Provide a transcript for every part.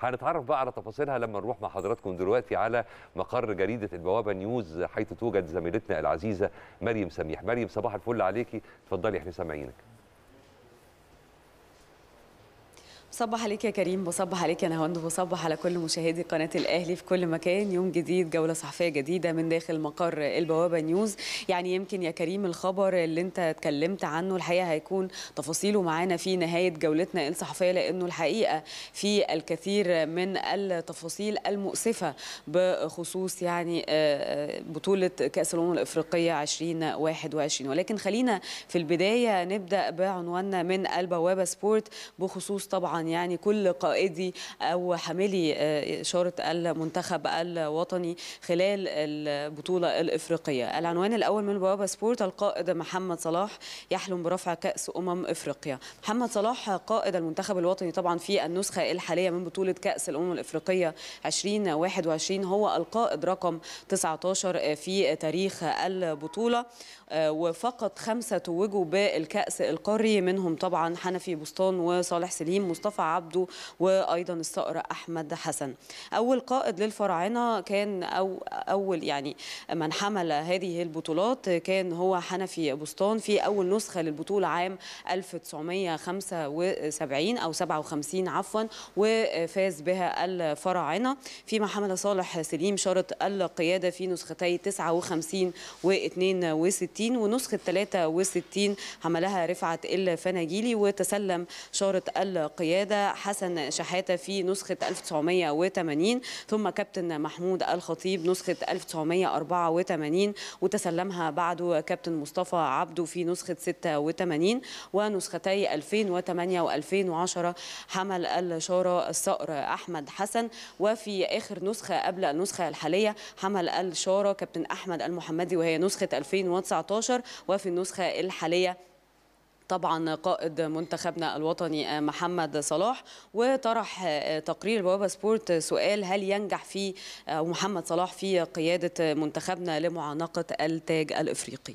هنتعرف بقى على تفاصيلها لما نروح مع حضراتكم دلوقتي على مقر جريدة البوابة نيوز حيث توجد زميلتنا العزيزة مريم سميح مريم صباح الفل عليكي اتفضلي احنا سامعينك صباح عليك يا كريم بصبح عليك يا نهاوند بصبح على كل مشاهدي قناه الاهلي في كل مكان يوم جديد جوله صحفيه جديده من داخل مقر البوابه نيوز يعني يمكن يا كريم الخبر اللي انت اتكلمت عنه الحقيقه هيكون تفاصيله معانا في نهايه جولتنا الصحفيه لانه الحقيقه في الكثير من التفاصيل المؤسفه بخصوص يعني آه، آه، بطوله كاس الامم الافريقيه 2021 ولكن خلينا في البدايه نبدا بعنواننا من البوابه سبورت بخصوص طبعا يعني كل قائدي او حاملي آه، اشاره المنتخب الوطني خلال البطوله الافريقيه العنوان الاول من بوابه سبورت القائد محمد صلاح يحلم برفع كاس امم افريقيا محمد صلاح قائد المنتخب الوطني طبعا في النسخه الحاليه من بطوله كاس الامم الافريقيه 2021 هو القائد رقم 19 آه، في تاريخ البطوله آه، وفقط خمسه توجوا بالكاس القاري منهم طبعا حنفي بستان وصالح سليم مصطفى مصطفى عبده وايضا الصقر احمد حسن اول قائد للفراعنه كان او اول يعني من حمل هذه البطولات كان هو حنفي بستان في اول نسخه للبطوله عام 1975 او 57 عفوا وفاز بها الفراعنه فيما حمل صالح سليم شرط القياده في نسختي 59 و 62 ونسخه 63 حملها رفعت الفناجيلي وتسلم شارة القيادة القيادة حسن شحاتة في نسخة 1980 ثم كابتن محمود الخطيب نسخة 1984 وتسلمها بعده كابتن مصطفى عبده في نسخة 86 ونسختي 2008 و2010 حمل الشارة الصقر أحمد حسن وفي آخر نسخة قبل النسخة الحالية حمل الشارة كابتن أحمد المحمدي وهي نسخة 2019 وفي النسخة الحالية طبعا قائد منتخبنا الوطني محمد صلاح وطرح تقرير بوابة سبورت سؤال هل ينجح في محمد صلاح في قيادة منتخبنا لمعانقة التاج الإفريقي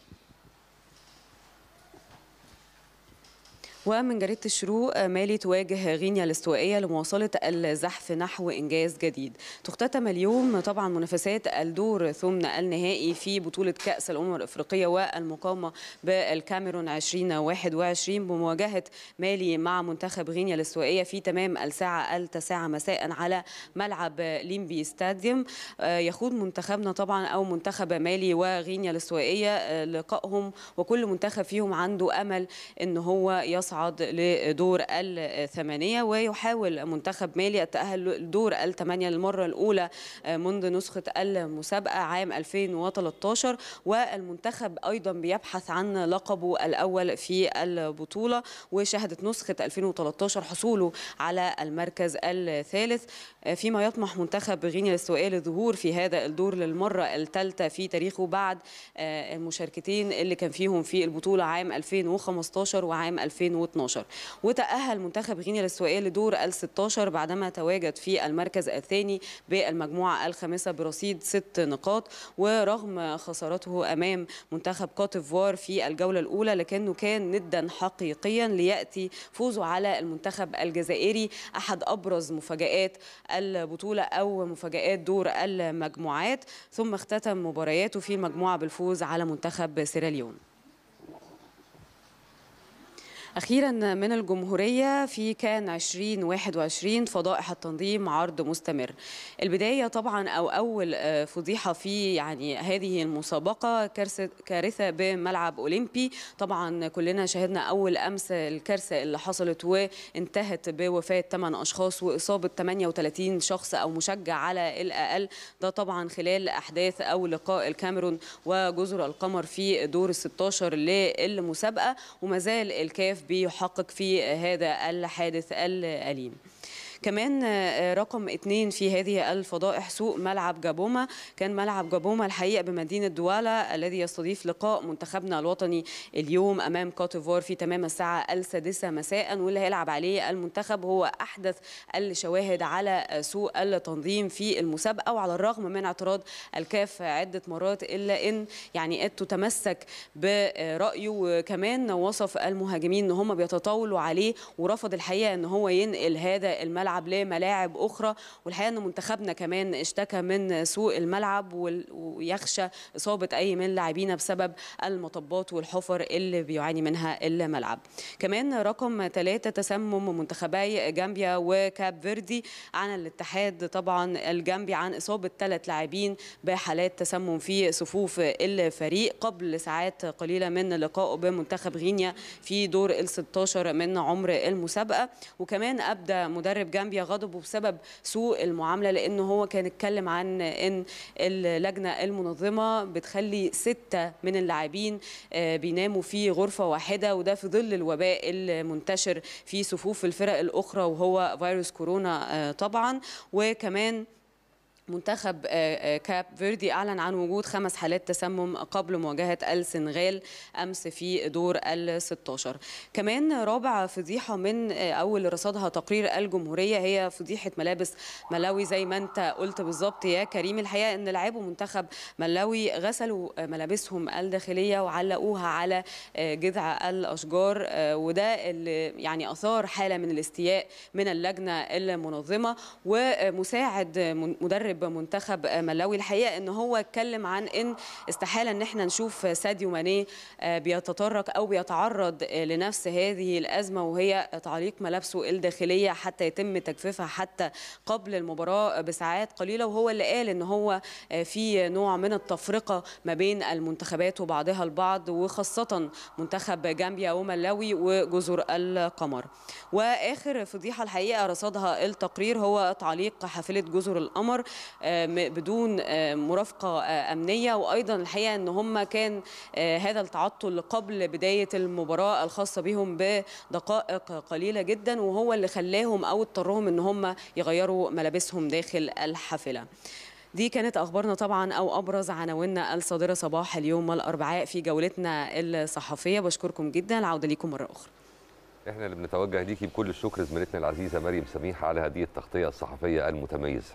ومن جريدة الشروق مالي تواجه غينيا الاستوائية لمواصلة الزحف نحو إنجاز جديد تختتم اليوم طبعا منافسات الدور ثمن النهائي في بطولة كأس الأمم الإفريقية والمقاومة بالكاميرون 2021 بمواجهة مالي مع منتخب غينيا الاستوائية في تمام الساعة التاسعة مساء على ملعب ليمبي ستاديوم آه، يخوض منتخبنا طبعا أو منتخب مالي وغينيا الاستوائية آه، لقائهم وكل منتخب فيهم عنده أمل أن هو يصعد يصعد لدور الثمانية ويحاول منتخب مالي التأهل لدور الثمانية للمرة الأولى آه، منذ نسخة المسابقة عام 2013 والمنتخب أيضا بيبحث عن لقبه الأول في البطولة وشهدت نسخة 2013 حصوله على المركز الثالث آه، فيما يطمح منتخب غينيا الاستوائية للظهور في هذا الدور للمرة الثالثة في تاريخه بعد آه، المشاركتين اللي كان فيهم في البطولة عام 2015 وعام 2000 2012 وتأهل منتخب غينيا الاستوائية لدور ال 16 بعدما تواجد في المركز الثاني بالمجموعة الخامسة برصيد ست نقاط ورغم خسارته أمام منتخب كوتيفوار في الجولة الأولى لكنه كان ندا حقيقيا ليأتي فوزه على المنتخب الجزائري أحد أبرز مفاجآت البطولة أو مفاجآت دور المجموعات ثم اختتم مبارياته في المجموعة بالفوز على منتخب سيراليون أخيرا من الجمهورية في كان 2021 فضائح التنظيم عرض مستمر البداية طبعا أو أول آه، فضيحة في يعني هذه المسابقة كارثة, كارثة بملعب أولمبي طبعا كلنا شاهدنا أول أمس الكارثة اللي حصلت وانتهت بوفاة 8 أشخاص وإصابة 38 شخص أو مشجع على الأقل ده طبعا خلال أحداث أو لقاء الكاميرون وجزر القمر في دور 16 للمسابقة وما زال الكاف بيحقق في هذا الحادث الأليم كمان آه، آه، رقم اثنين في هذه الفضائح سوق ملعب جابوما كان ملعب جابوما الحقيقه بمدينه دوالا الذي يستضيف لقاء منتخبنا الوطني اليوم امام كوتيفوار في تمام الساعه السادسه مساء واللي هيلعب عليه المنتخب هو احدث الشواهد على سوء التنظيم في المسابقه وعلى الرغم من اعتراض الكاف عده مرات الا ان يعني اتو تمسك برايه وكمان وصف المهاجمين ان هم بيتطاولوا عليه ورفض الحقيقه ان هو ينقل هذا الملعب الملعب لملاعب اخرى والحقيقه ان منتخبنا كمان اشتكى من سوء الملعب ويخشى اصابه اي من لاعبينا بسبب المطبات والحفر اللي بيعاني منها الملعب كمان رقم ثلاثة تسمم منتخبي جامبيا وكاب فيردي عن الاتحاد طبعا الجامبي عن اصابه ثلاث لاعبين بحالات تسمم في صفوف الفريق قبل ساعات قليله من لقائه بمنتخب غينيا في دور ال 16 من عمر المسابقه وكمان ابدى مدرب جامبيا جامبيا غضبوا بسبب سوء المعامله لان هو كان اتكلم عن ان اللجنه المنظمه بتخلي سته من اللاعبين آه، بيناموا في غرفه واحده وده في ظل الوباء المنتشر في صفوف الفرق الاخرى وهو فيروس كورونا آه، طبعا وكمان منتخب آه، آه، كاب فيردي اعلن عن وجود خمس حالات تسمم قبل مواجهه السنغال امس في دور ال 16 كمان رابع فضيحه من آه، اول رصدها تقرير الجمهوريه هي فضيحه ملابس ملاوي زي ما انت قلت بالظبط يا كريم الحقيقه ان لاعبو منتخب ملاوي غسلوا ملابسهم الداخليه وعلقوها على جذع الاشجار وده اللي يعني اثار حاله من الاستياء من اللجنه المنظمه ومساعد مدرب مدرب منتخب ملاوي الحقيقه ان هو اتكلم عن ان استحاله ان احنا نشوف ساديو ماني آه، بيتطرق او بيتعرض آه، لنفس هذه الازمه وهي تعليق ملابسه الداخليه حتى يتم تجفيفها حتى قبل المباراه بساعات قليله وهو اللي قال ان هو آه، في نوع من التفرقه ما بين المنتخبات وبعضها البعض وخاصه منتخب جامبيا وملاوي وجزر القمر واخر فضيحه الحقيقه رصدها التقرير هو تعليق حافله جزر القمر آه، بدون آه، مرافقه آه، امنيه وايضا الحقيقه ان هم كان هذا التعطل قبل بدايه المباراه الخاصه بهم بدقائق قليله جدا وهو اللي خلاهم او اضطرهم ان هم يغيروا ملابسهم داخل الحافله دي كانت اخبارنا طبعا او ابرز عناويننا الصادره صباح اليوم الاربعاء في جولتنا الصحفيه بشكركم جدا العوده ليكم مره اخرى احنا اللي بنتوجه ليكي بكل الشكر زميلتنا العزيزه مريم سميحه على هذه التغطيه الصحفيه المتميزه